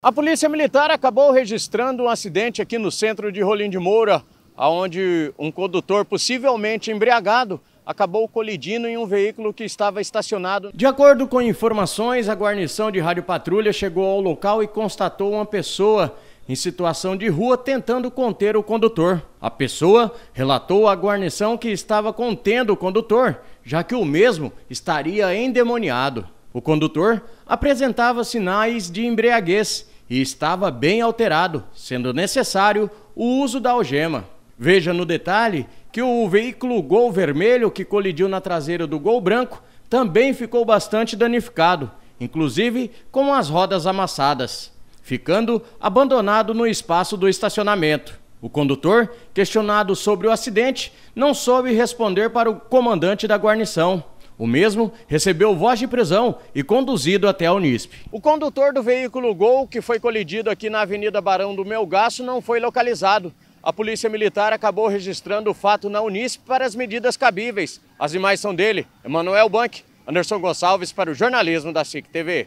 A Polícia Militar acabou registrando um acidente aqui no centro de Rolim de Moura, onde um condutor possivelmente embriagado acabou colidindo em um veículo que estava estacionado. De acordo com informações, a guarnição de Rádio Patrulha chegou ao local e constatou uma pessoa em situação de rua tentando conter o condutor. A pessoa relatou à guarnição que estava contendo o condutor, já que o mesmo estaria endemoniado. O condutor apresentava sinais de embriaguez e estava bem alterado, sendo necessário o uso da algema. Veja no detalhe que o veículo Gol vermelho que colidiu na traseira do Gol branco também ficou bastante danificado, inclusive com as rodas amassadas, ficando abandonado no espaço do estacionamento. O condutor, questionado sobre o acidente, não soube responder para o comandante da guarnição. O mesmo recebeu voz de prisão e conduzido até a Unisp. O condutor do veículo Gol, que foi colidido aqui na Avenida Barão do Melgaço, não foi localizado. A Polícia Militar acabou registrando o fato na Unisp para as medidas cabíveis. As imagens são dele, Emanuel Bank, Anderson Gonçalves para o jornalismo da SIC TV.